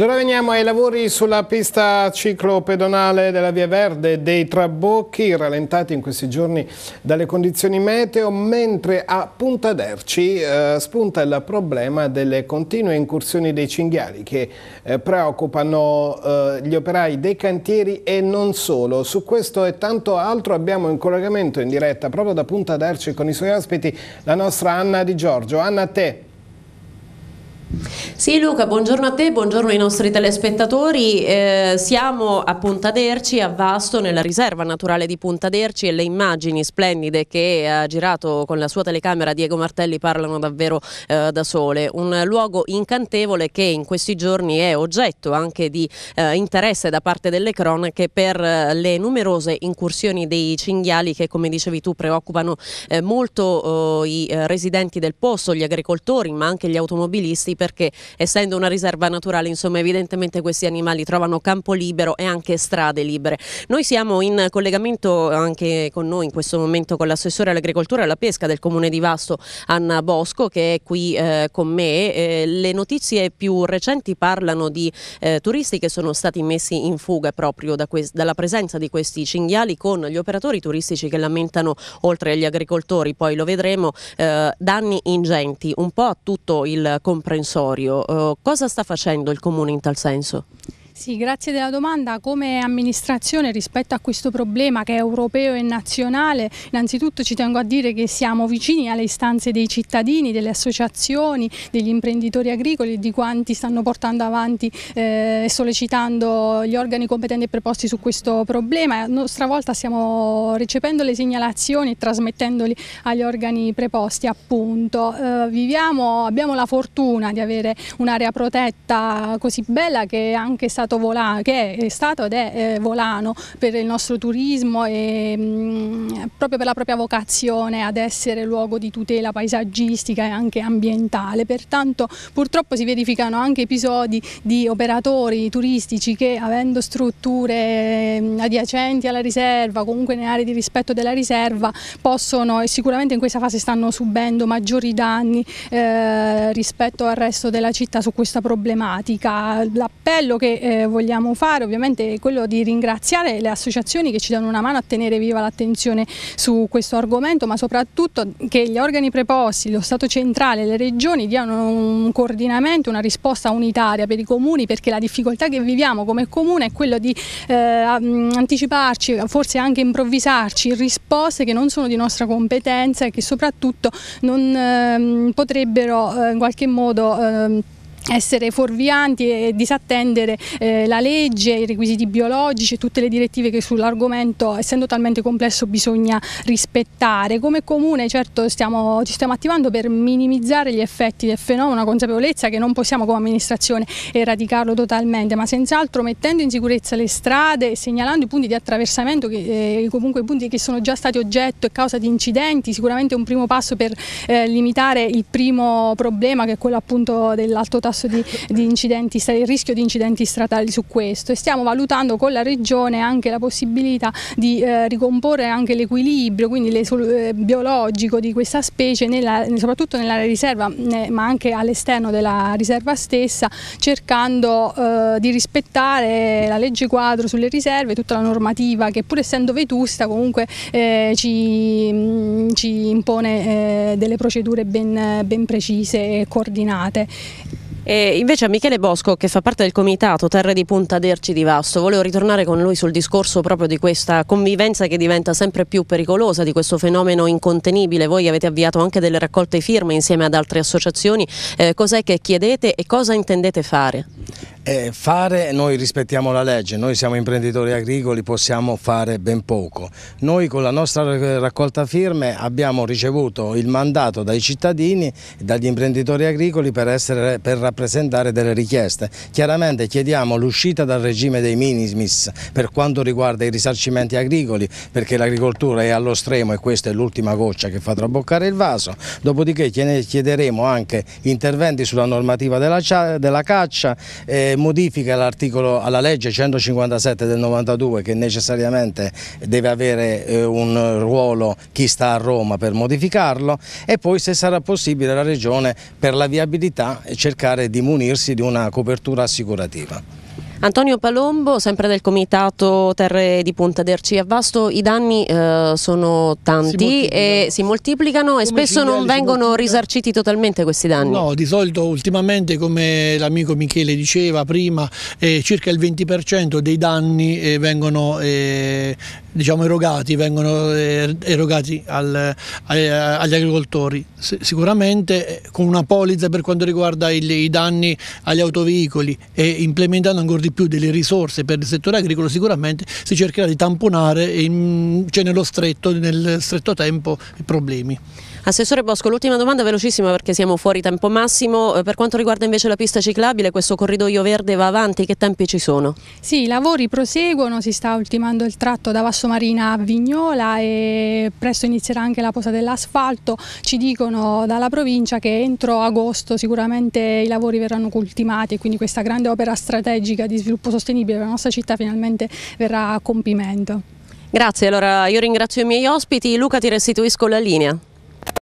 Ora veniamo ai lavori sulla pista ciclopedonale della Via Verde dei Trabocchi, rallentati in questi giorni dalle condizioni meteo, mentre a Punta d'Erci eh, spunta il problema delle continue incursioni dei cinghiali che eh, preoccupano eh, gli operai dei cantieri e non solo. Su questo e tanto altro abbiamo in collegamento in diretta proprio da Punta d'Erci con i suoi ospiti la nostra Anna Di Giorgio. Anna, a te. Sì Luca, buongiorno a te, buongiorno ai nostri telespettatori. Eh, siamo a Punta d'Erci, a Vasto, nella riserva naturale di Punta d'Erci e le immagini splendide che eh, ha girato con la sua telecamera Diego Martelli parlano davvero eh, da sole. Un luogo incantevole che in questi giorni è oggetto anche di eh, interesse da parte delle cronache per eh, le numerose incursioni dei cinghiali che come dicevi tu preoccupano eh, molto oh, i residenti del posto, gli agricoltori ma anche gli automobilisti perché essendo una riserva naturale insomma evidentemente questi animali trovano campo libero e anche strade libere. Noi siamo in collegamento anche con noi in questo momento con l'assessore all'agricoltura e alla pesca del comune di Vasto Anna Bosco che è qui eh, con me. Eh, le notizie più recenti parlano di eh, turisti che sono stati messi in fuga proprio da dalla presenza di questi cinghiali con gli operatori turistici che lamentano oltre agli agricoltori, poi lo vedremo, eh, danni ingenti un po' a tutto il comprensorio Osorio. Eh, cosa sta facendo il Comune in tal senso? Sì, grazie della domanda. Come amministrazione rispetto a questo problema che è europeo e nazionale, innanzitutto ci tengo a dire che siamo vicini alle istanze dei cittadini, delle associazioni, degli imprenditori agricoli e di quanti stanno portando avanti eh, e eh, sollecitando gli organi competenti e preposti su questo problema. A nostra volta stiamo ricevendo le segnalazioni e trasmettendoli agli organi preposti appunto. Eh, viviamo, abbiamo la fortuna di avere un'area protetta così bella che è anche stata stato, volano, che è stato ed è eh, volano per il nostro turismo e mm, proprio per la propria vocazione ad essere luogo di tutela paesaggistica e anche ambientale. Pertanto purtroppo si verificano anche episodi di operatori turistici che avendo strutture mm, adiacenti alla riserva, comunque in aree di rispetto della riserva, possono e sicuramente in questa fase stanno subendo maggiori danni eh, rispetto al resto della città su questa problematica. L'appello che eh, eh, vogliamo fare ovviamente è quello di ringraziare le associazioni che ci danno una mano a tenere viva l'attenzione su questo argomento, ma soprattutto che gli organi preposti, lo Stato centrale, le regioni diano un coordinamento, una risposta unitaria per i comuni, perché la difficoltà che viviamo come comune è quella di eh, anticiparci, forse anche improvvisarci, risposte che non sono di nostra competenza e che soprattutto non ehm, eh, potrebbero in qualche modo ehm, essere fuorvianti e disattendere eh, la legge, i requisiti biologici e tutte le direttive che sull'argomento, essendo talmente complesso, bisogna rispettare. Come comune certo stiamo, ci stiamo attivando per minimizzare gli effetti del fenomeno, una consapevolezza che non possiamo come amministrazione eradicarlo totalmente, ma senz'altro mettendo in sicurezza le strade e segnalando i punti di attraversamento, che, eh, comunque i punti che sono già stati oggetto e causa di incidenti, sicuramente è un primo passo per eh, limitare il primo problema che è quello appunto dell'alto tasso tasso di, di incidenti, il rischio di incidenti stradali su questo e stiamo valutando con la Regione anche la possibilità di eh, ricomporre anche l'equilibrio quindi eh, biologico di questa specie nella, soprattutto nell'area riserva né, eh, ma anche all'esterno della riserva stessa cercando eh, di rispettare la legge quadro sulle riserve tutta la normativa che pur essendo vetusta comunque eh, ci, mh, ci, impone eh, delle procedure ben, ben precise e coordinate. E invece a Michele Bosco, che fa parte del comitato Terre di Punta d'Erci di Vasto, volevo ritornare con lui sul discorso proprio di questa convivenza che diventa sempre più pericolosa, di questo fenomeno incontenibile. Voi avete avviato anche delle raccolte firme insieme ad altre associazioni. Eh, cos'è che chiedete e cosa intendete fare? Eh, fare, noi rispettiamo la legge, noi siamo imprenditori agricoli, possiamo fare ben poco. Noi con la nostra raccolta firme abbiamo ricevuto il mandato dai cittadini e dagli imprenditori agricoli per, essere, per rappresentare delle richieste. Chiaramente chiediamo l'uscita dal regime dei minimis per quanto riguarda i risarcimenti agricoli, perché l'agricoltura è allo stremo e questa è l'ultima goccia che fa traboccare il vaso. Dopodiché chiederemo anche interventi sulla normativa della, della caccia. Eh, modifica l'articolo alla legge 157 del 92 che necessariamente deve avere eh, un ruolo chi sta a Roma per modificarlo e poi se sarà possibile la Regione per la viabilità cercare di munirsi di una copertura assicurativa. Antonio Palombo, sempre del Comitato Terre di Punta d'Erci, a Vasto i danni eh, sono tanti si e si moltiplicano come e spesso non vengono risarciti totalmente questi danni. No, di solito ultimamente come l'amico Michele diceva prima, eh, circa il 20% dei danni eh, vengono eh, diciamo, erogati, vengono eh, erogati al, eh, agli agricoltori, sicuramente con una polizza per quanto riguarda il, i danni agli autoveicoli e implementando ancora di più delle risorse per il settore agricolo sicuramente si cercherà di tamponare in, cioè nello stretto, nel stretto tempo i problemi. Assessore Bosco, l'ultima domanda velocissima perché siamo fuori tempo massimo. Eh, per quanto riguarda invece la pista ciclabile, questo corridoio verde va avanti, che tempi ci sono? Sì, i lavori proseguono, si sta ultimando il tratto da Vassomarina a Vignola e presto inizierà anche la posa dell'asfalto. Ci dicono dalla provincia che entro agosto sicuramente i lavori verranno ultimati e quindi questa grande opera strategica di sviluppo sostenibile della nostra città finalmente verrà a compimento. Grazie, allora io ringrazio i miei ospiti. Luca ti restituisco la linea.